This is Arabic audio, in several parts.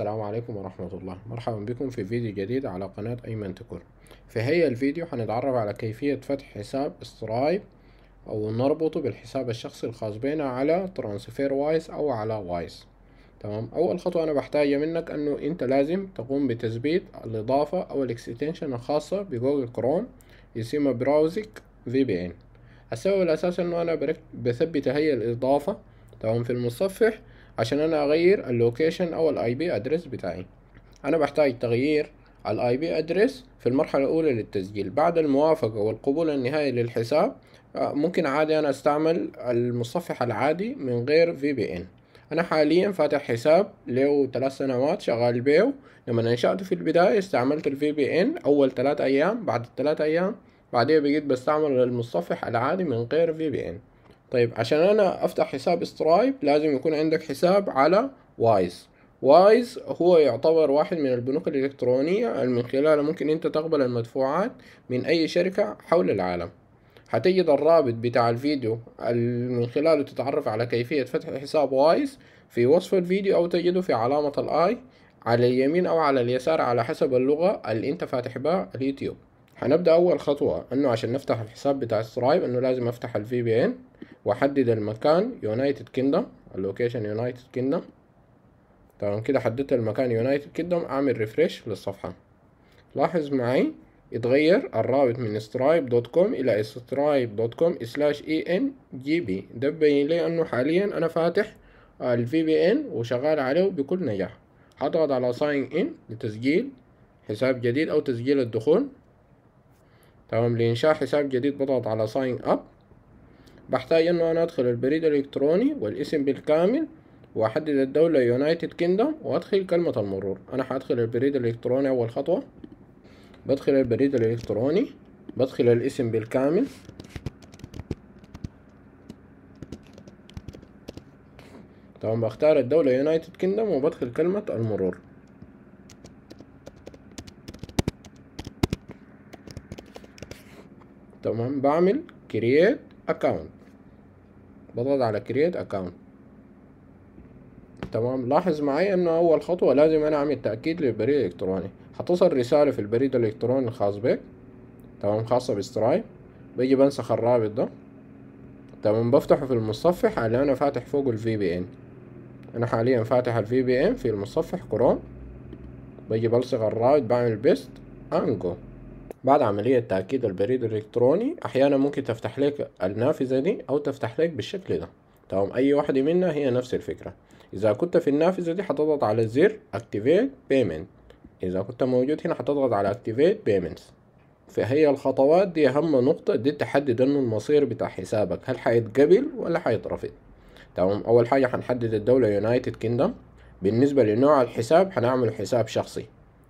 السلام عليكم ورحمة الله مرحبا بكم في فيديو جديد على قناة أيمن تكر في هيا الفيديو هنتعرف على كيفية فتح حساب سترايب أو نربطه بالحساب الشخصي الخاص بنا على ترانسفير وايز أو على وايز تمام أول خطوة أنا بحتاجها منك أنه أنت لازم تقوم بتثبيت الإضافة أو الإكستنشن الخاصة بجوجل كروم يسمى براوزك في بي إن السبب الأساسي أنه أنا بثبت هي الإضافة تمام في المتصفح عشان انا اغير اللوكيشن او الاي بي ادرس بتاعي انا بحتاج تغيير الاي بي ادرس في المرحلة الاولى للتسجيل بعد الموافقة والقبول النهائي للحساب آه، ممكن عادي انا استعمل المصفح العادي من غير في بي ان انا حاليا فاتح حساب له ثلاث سنوات شغال بيه لما انشأته في البداية استعملت الفي بي ان اول ثلاث ايام بعد الثلاث ايام بعدها بقيت بستعمل المصفح العادي من غير في بي ان طيب عشان انا افتح حساب سترايب لازم يكون عندك حساب على وايز وايز هو يعتبر واحد من البنوك الإلكترونية من خلاله ممكن أنت تقبل المدفوعات من أي شركة حول العالم هتجد الرابط بتاع الفيديو من خلاله تتعرف على كيفية فتح حساب وايز في وصف الفيديو أو تجده في علامة الآي على اليمين أو على اليسار على حسب اللغة اللي أنت فاتح بها اليوتيوب هنبدأ أول خطوة أنه عشان نفتح الحساب بتاع سترايب أنه لازم أفتح الفي بي إن واحدد المكان يونايتد كيندم اللوكيشن يونايتد كيندم تمام كده حددت المكان يونايتد كيندم اعمل ريفريش للصفحة لاحظ معي اتغير الرابط من سترايب دوت كوم الى سترايب دوت كوم سلاش اي ان جي بي ده بين لي انه حاليا انا فاتح الفي بي ان وشغال عليه بكل نجاح هضغط على ساين ان لتسجيل حساب جديد او تسجيل الدخول تمام لانشاء حساب جديد بضغط على ساين اب بحتاج انه انا ادخل البريد الالكتروني والاسم بالكامل واحدد الدولة يونايتد كيندوم وادخل كلمة المرور انا حادخل البريد الالكتروني اول خطوة بدخل البريد الالكتروني بدخل الاسم بالكامل طبعا بختار الدولة يونايتد كيندوم وبدخل كلمة المرور تمام بعمل كرييت اكونت بضغط على create account تمام لاحظ معي انه اول خطوة لازم انا اعمل تأكيد للبريد الالكتروني حتصل رسالة في البريد الالكتروني الخاص بك تمام خاصة بسترايب بيجي بنسخ الرابط ده تمام بفتحه في المتصفح اللي انا فاتح فوقه الفي بي ان انا حاليا فاتح الفي بي ان في المتصفح كروم بيجي بلصق الرابط بعمل بيست انجو بعد عملية تأكيد البريد الإلكتروني أحيانا ممكن تفتح لك النافذة دي أو تفتح لك بالشكل ده تمام أي واحدة منها هي نفس الفكرة إذا كنت في النافذة دي هتضغط على زر Activate Payment إذا كنت موجود هنا هتضغط على Activate Payments فهي الخطوات دي أهم نقطة دي تحدد إنه المصير بتاع حسابك هل هيتقبل ولا هيترفض تمام أول حاجة هنحدد الدولة يونايتد Kingdom بالنسبة لنوع الحساب هنعمل حساب شخصي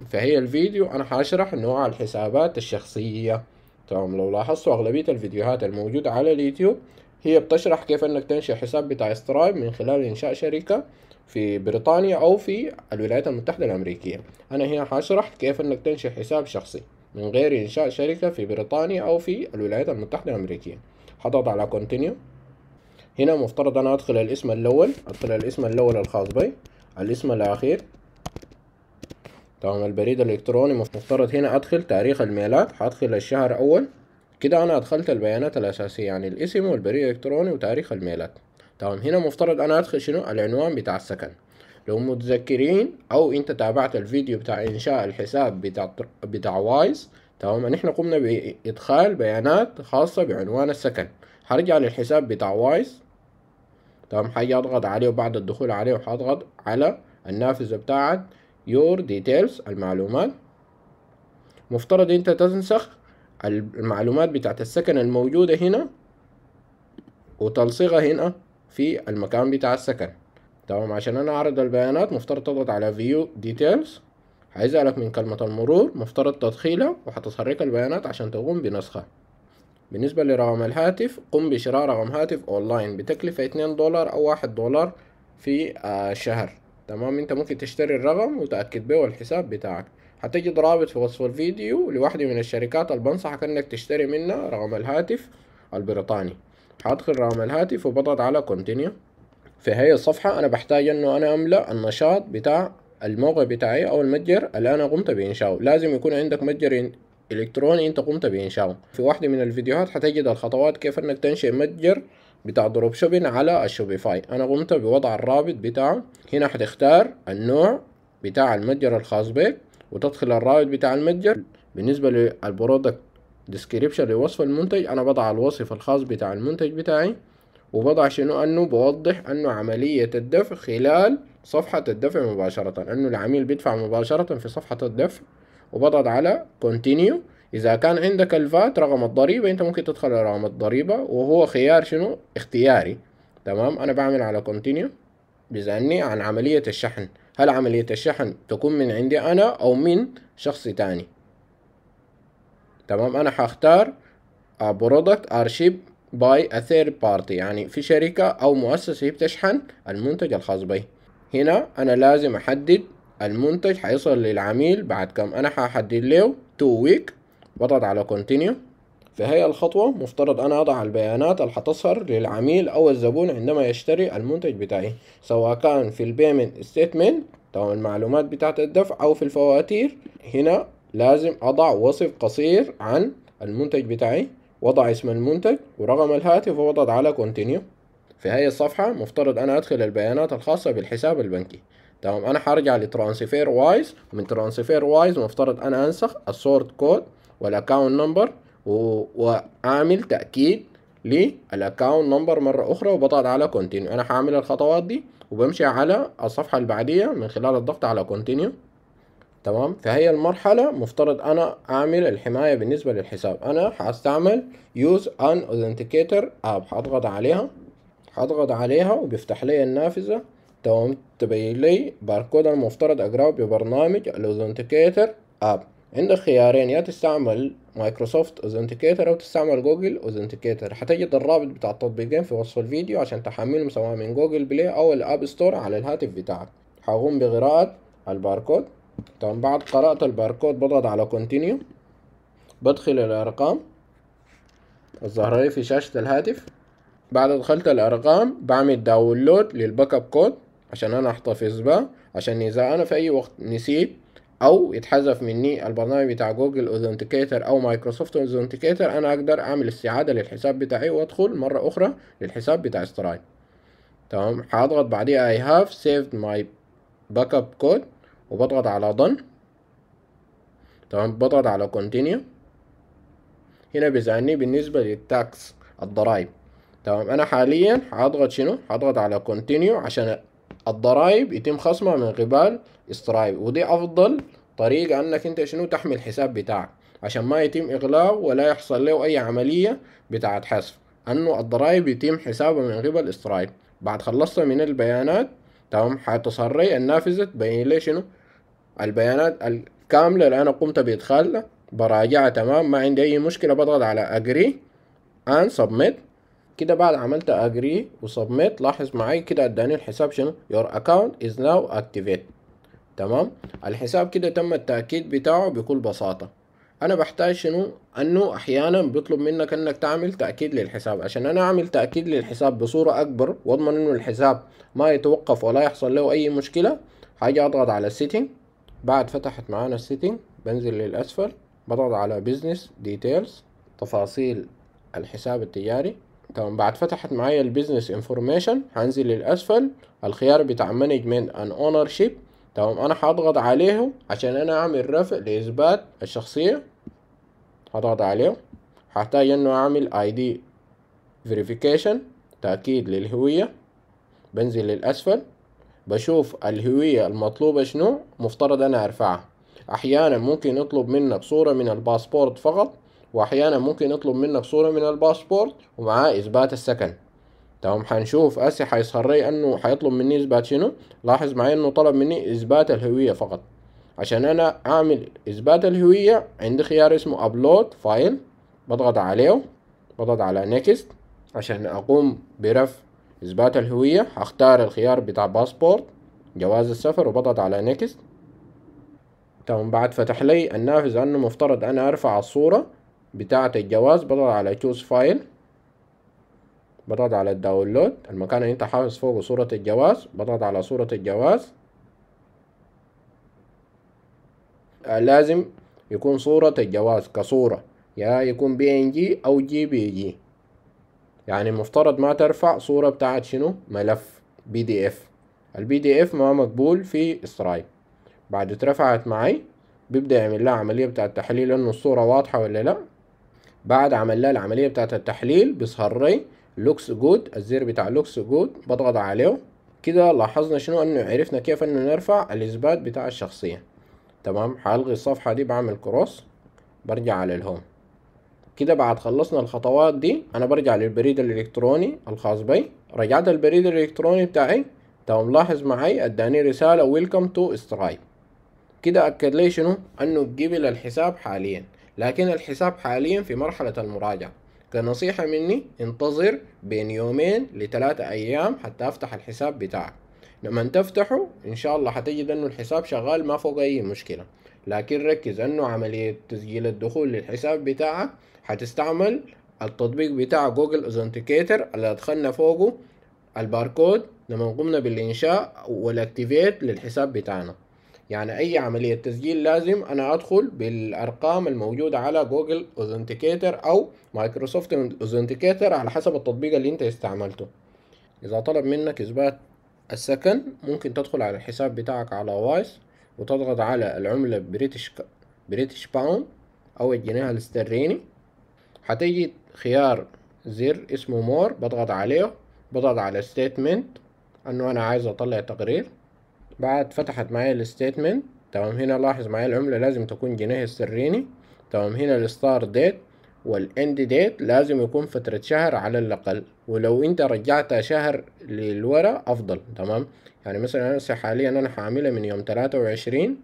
فهي الفيديو أنا حاشرح نوع الحسابات الشخصية تمام لو لاحظتوا أغلبية الفيديوهات الموجودة على اليوتيوب هي بتشرح كيف أنك تنشئ حساب بتاع سترايب من خلال إنشاء شركة في بريطانيا أو في الولايات المتحدة الأمريكية أنا هنا حاشرح كيف أنك تنشئ حساب شخصي من غير إنشاء شركة في بريطانيا أو في الولايات المتحدة الأمريكية حضغط على continue هنا مفترض أنا أدخل الاسم الأول أدخل الاسم الأول الخاص بي الاسم الأخير تمام البريد الالكتروني مفترض هنا ادخل تاريخ الميلاد هدخل الشهر اول كده انا ادخلت البيانات الاساسيه يعني الاسم والبريد الالكتروني وتاريخ الميلاد تمام هنا مفترض انا ادخل شنو العنوان بتاع السكن لو متذكرين او انت تابعت الفيديو بتاع انشاء الحساب بتاع بتاع وايز تمام نحن قمنا بادخال بيانات خاصه بعنوان السكن هرجع للحساب بتاع وايز تمام حاجي اضغط عليه وبعد الدخول عليه وحاضغط على النافذه بتاعت your details المعلومات مفترض انت تنسخ المعلومات بتاعت السكن الموجودة هنا وتلصقها هنا في المكان بتاع السكن تمام عشان انا اعرض البيانات مفترض تضغط على view details هيزعلك من كلمة المرور مفترض تدخيلها وهتحرك البيانات عشان تقوم بنسخها بالنسبة لرقم الهاتف قم بشراء رقم هاتف أونلاين بتكلفة اتنين دولار أو واحد دولار في آه، الشهر تمام انت ممكن تشتري الرقم وتأكد به الحساب بتاعك هتجد رابط في وصف الفيديو لواحدة من الشركات اللي بنصحك انك تشتري منها رقم الهاتف البريطاني هدخل رقم الهاتف وبضغط على كونتينيو في هاي الصفحة انا بحتاج انه انا املأ النشاط بتاع الموقع بتاعي او المتجر اللي انا قمت بانشاؤه لازم يكون عندك متجر الكتروني انت قمت بانشاؤه في واحدة من الفيديوهات هتجد الخطوات كيف انك تنشئ متجر بتاع دروب شوبين على الشوبيفاي انا قمت بوضع الرابط بتاعه هنا حتختار النوع بتاع المتجر الخاص بك وتدخل الرابط بتاع المتجر بالنسبة للبرودكت ديسكريبشن لوصف المنتج انا بضع الوصف الخاص بتاع المنتج بتاعي وبضع شنو انه بوضح انه عملية الدفع خلال صفحة الدفع مباشرة انه العميل بيدفع مباشرة في صفحة الدفع وبضغط على continue إذا كان عندك الفات رقم الضريبة أنت ممكن تدخل على رقم الضريبة وهو خيار شنو اختياري تمام أنا بعمل على كونتينيو بيسألني عن عملية الشحن هل عملية الشحن تكون من عندي أنا أو من شخص تاني تمام أنا هختار برودكت أرشيب باي أثير بارتي يعني في شركة أو مؤسسة هي بتشحن المنتج الخاص بي هنا أنا لازم أحدد المنتج حيصل للعميل بعد كم أنا هحدد له 2 ويك بضغط على continue في هاي الخطوة مفترض أنا أضع البيانات اللي هتظهر للعميل أو الزبون عندما يشتري المنتج بتاعي سواء كان في البيمنت ستيتمنت تمام المعلومات بتاعة الدفع أو في الفواتير هنا لازم أضع وصف قصير عن المنتج بتاعي وضع اسم المنتج ورقم الهاتف وأضغط على continue في هاي الصفحة مفترض أنا أدخل البيانات الخاصة بالحساب البنكي تمام أنا هرجع لترانسفير وايز من ترانسفير وايز مفترض أنا أنسخ السورت كود والاكونت نمبر وعامل تاكيد للاكونت نمبر مره اخرى وبضغط على كونتينيو انا هعمل الخطوات دي وبمشي على الصفحه اللي بعديها من خلال الضغط على كونتينيو تمام فهي المرحله مفترض انا اعمل الحمايه بالنسبه للحساب انا هستعمل يوز ان اوثنتيكيتر اب هضغط عليها هضغط عليها وبيفتح لي النافذه تمام تبين لي باركود المفترض اقراه ببرنامج الاوثنتيكيتر اب عندك خيارين يا تستعمل مايكروسوفت اوثنتيكيتر او تستعمل جوجل اوثنتيكيتر هتجد الرابط بتاع التطبيقين في وصف الفيديو عشان تحملهم سواء من جوجل بلاي او الاب ستور على الهاتف بتاعك هقوم بقراءة الباركود طبعا بعد قراءة الباركود بضغط على كونتينيو بدخل الارقام الظاهرة لي في شاشة الهاتف بعد دخلت الارقام بعمل داونلود للباك اب كود عشان انا احتفظ بها عشان اذا انا في اي وقت نسيت او يتحذف مني البرنامج بتاع جوجل اوثنتيكيتر او مايكروسوفت اوثنتيكيتر انا اقدر اعمل استعاده للحساب بتاعي وادخل مره اخرى للحساب بتاع سترايب تمام هضغط بعديها اي هاف سيفد ماي باك اب كود وبضغط على دن تمام بضغط على كونتينيو هنا بيزعلني بالنسبة للتاكس الضرايب تمام انا حاليا هضغط شنو هضغط على كونتينيو عشان الضرائب يتم خصمها من قبل سترايب ودي افضل طريقة انك انت شنو تحمي الحساب بتاعك عشان ما يتم اغلاق ولا يحصل له اي عملية بتاعت حذف انه الضرائب يتم حسابها من قبل سترايب بعد خلصت من البيانات تمام حتصري النافذة تبين لي شنو البيانات الكاملة اللي انا قمت بادخالها براجعها تمام ما عندي اي مشكلة بضغط على اجري ان سبميت كده بعد عملت اجري وسبميت لاحظ معايا كده اداني الحساب شنو يور اكونت از ناو اكتيفيت تمام الحساب كده تم التاكيد بتاعه بكل بساطه انا بحتاج شنو انه احيانا بيطلب منك انك تعمل تاكيد للحساب عشان انا اعمل تاكيد للحساب بصوره اكبر واضمن انه الحساب ما يتوقف ولا يحصل له اي مشكله حاجه اضغط على السيتنج بعد فتحت معانا السيتنج بنزل للاسفل بضغط على بيزنس ديتيلز تفاصيل الحساب التجاري تمام بعد فتحت معايا البيزنس انفورميشن هنزل للاسفل الخيار بتاع مانجمنت ان اونر شيب تمام انا هضغط عليه عشان انا اعمل رفع لاثبات الشخصيه هضغط عليه هحتاج انه اعمل اي دي فيريفيكيشن تاكيد للهويه بنزل للاسفل بشوف الهويه المطلوبه شنو مفترض انا ارفعها احيانا ممكن يطلب منك صوره من الباسبورت فقط واحيانا ممكن يطلب منك صورة من الباسبورت ومعاه اثبات السكن تمام حنشوف اسي حيصري لي انه حيطلب مني اثبات شنو لاحظ معي انه طلب مني اثبات الهوية فقط عشان انا اعمل اثبات الهوية عندي خيار اسمه ابلود فايل بضغط عليه بضغط على نيكست عشان اقوم برفع اثبات الهوية هختار الخيار بتاع باسبورت جواز السفر وبضغط على نيكست تمام بعد فتح لي النافذة انه مفترض انا ارفع الصورة بتاعة الجواز بضغط على choose file بضغط على الداونلود المكان اللي انت حافظ فوقه صورة الجواز بضغط على صورة الجواز آه، لازم يكون صورة الجواز كصورة يا يكون بي ان جي او جي بي جي يعني مفترض ما ترفع صورة بتاعت شنو ملف بي دي اف البي دي اف ما مقبول في استرايب بعد اترفعت معي بيبدأ يعمل لها عملية بتاعت تحليل انه الصورة واضحة ولا لا بعد عملنا العملية بتاعة التحليل بيظهر لي لوكس جود الزر بتاع لوكس جود بضغط عليه كده لاحظنا شنو انه عرفنا كيف انه نرفع الاثبات بتاع الشخصية تمام هلغي الصفحة دي بعمل كروس برجع على الهوم كده بعد خلصنا الخطوات دي انا برجع للبريد الالكتروني الخاص بي رجعت البريد الالكتروني بتاعي تمام لاحظ معي اداني رسالة ويلكم تو سترايب كده اكد لي شنو انه قبل الحساب حاليا لكن الحساب حاليا في مرحلة المراجعة كنصيحة مني انتظر بين يومين لثلاثة أيام حتى أفتح الحساب بتاعك لما تفتحه إن شاء الله حتجد أنه الحساب شغال ما فوق أي مشكلة لكن ركز أنه عملية تسجيل الدخول للحساب بتاعك حتستعمل التطبيق بتاع جوجل اذنتيكيتر اللي أدخلنا فوقه الباركود لما قمنا بالإنشاء والاكتيفيت للحساب بتاعنا يعني أي عملية تسجيل لازم أنا أدخل بالأرقام الموجودة على جوجل أوثنتيكيتر أو مايكروسوفت أوثنتيكيتر على حسب التطبيق اللي أنت استعملته إذا طلب منك إثبات السكن ممكن تدخل على الحساب بتاعك على وايس وتضغط على العملة بريتش بريتش باوند أو الجنيه الاسترليني هتيجي خيار زر اسمه مور بضغط عليه بضغط على ستيتمنت انه انا عايز اطلع تقرير بعد فتحت معايا الستيتمنت تمام هنا لاحظ معايا العملة لازم تكون جنيه استرليني تمام هنا الستار ديت والاند ديت لازم يكون فترة شهر على الأقل ولو أنت رجعتها شهر للورا أفضل تمام يعني مثلا أنا حاليا أنا حاعملها من يوم تلاتة وعشرين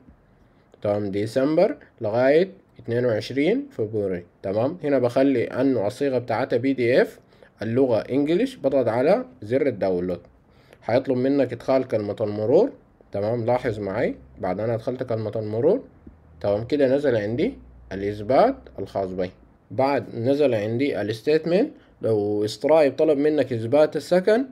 تمام ديسمبر لغاية اتنين وعشرين فبراير تمام هنا بخلي أنه الصيغة بتاعتها بي دي اف اللغة انجليش بضغط على زر الداونلود هيطلب منك ادخال كلمة المرور تمام لاحظ معي بعد أنا أدخلت كلمة المرور تمام كده نزل عندي الإثبات الخاص بي بعد نزل عندي الستيتمنت لو سترايب طلب منك إثبات السكن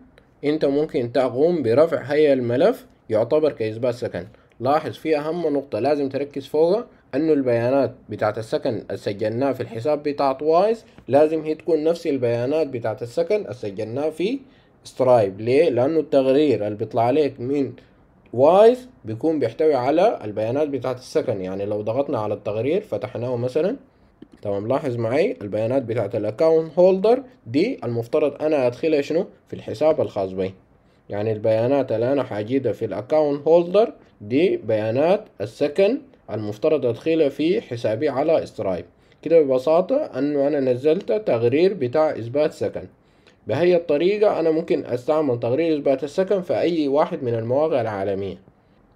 أنت ممكن تقوم برفع هي الملف يعتبر كإثبات سكن لاحظ في أهم نقطة لازم تركز فوقها أنه البيانات بتاعت السكن سجلناها في الحساب بتاعت وايز لازم هي تكون نفس البيانات بتاعت السكن سجلناها في سترايب ليه؟ لأنه التغرير اللي بيطلع عليك من وايز بيكون بيحتوي على البيانات بتاعت السكن يعني لو ضغطنا على التقرير فتحناه مثلا تمام لاحظ معي البيانات بتاعت الاكونت هولدر دي المفترض انا ادخلها شنو في الحساب الخاص بي يعني البيانات اللي انا حاجيدها في الاكونت هولدر دي بيانات السكن المفترض ادخلها في حسابي على سترايب كده ببساطة انه انا نزلت تقرير بتاع اثبات سكن بهي الطريقة أنا ممكن أستعمل تقرير إثبات السكن في أي واحد من المواقع العالمية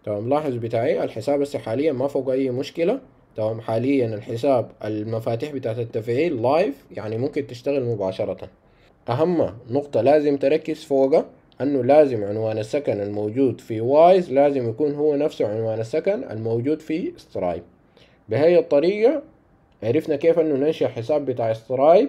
تمام لاحظ بتاعي الحساب هسه حاليا ما فوق أي مشكلة تمام حاليا الحساب المفاتيح بتاعت التفعيل لايف يعني ممكن تشتغل مباشرة أهم نقطة لازم تركز فوقها أنه لازم عنوان السكن الموجود في وايز لازم يكون هو نفسه عنوان السكن الموجود في سترايب بهي الطريقة عرفنا كيف أنه ننشئ حساب بتاع سترايب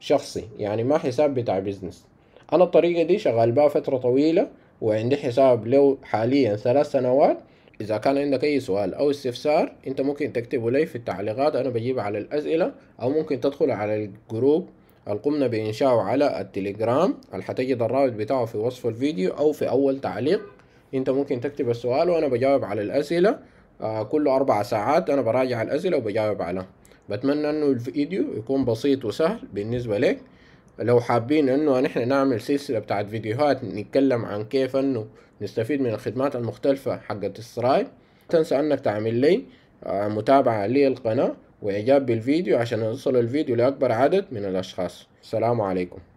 شخصي يعني ما حساب بتاع بيزنس انا الطريقة دي شغال بها فترة طويلة وعندي حساب له حاليا ثلاث سنوات إذا كان عندك أي سؤال أو استفسار أنت ممكن تكتبه لي في التعليقات أنا بجيب على الأسئلة أو ممكن تدخل على الجروب القمنا بإنشاؤه على التليجرام حتجد الرابط بتاعه في وصف الفيديو أو في أول تعليق أنت ممكن تكتب السؤال وأنا بجاوب على الأسئلة آه، كل أربع ساعات أنا براجع الأسئلة وبجاوب عليها بتمنى انه الفيديو يكون بسيط وسهل بالنسبة لك لو حابين انه نحن نعمل سلسلة بتاعت فيديوهات نتكلم عن كيف انه نستفيد من الخدمات المختلفة حقت السرايب تنسى انك تعمل لي آه، متابعة للقناة واعجاب بالفيديو عشان يوصل الفيديو لاكبر عدد من الاشخاص السلام عليكم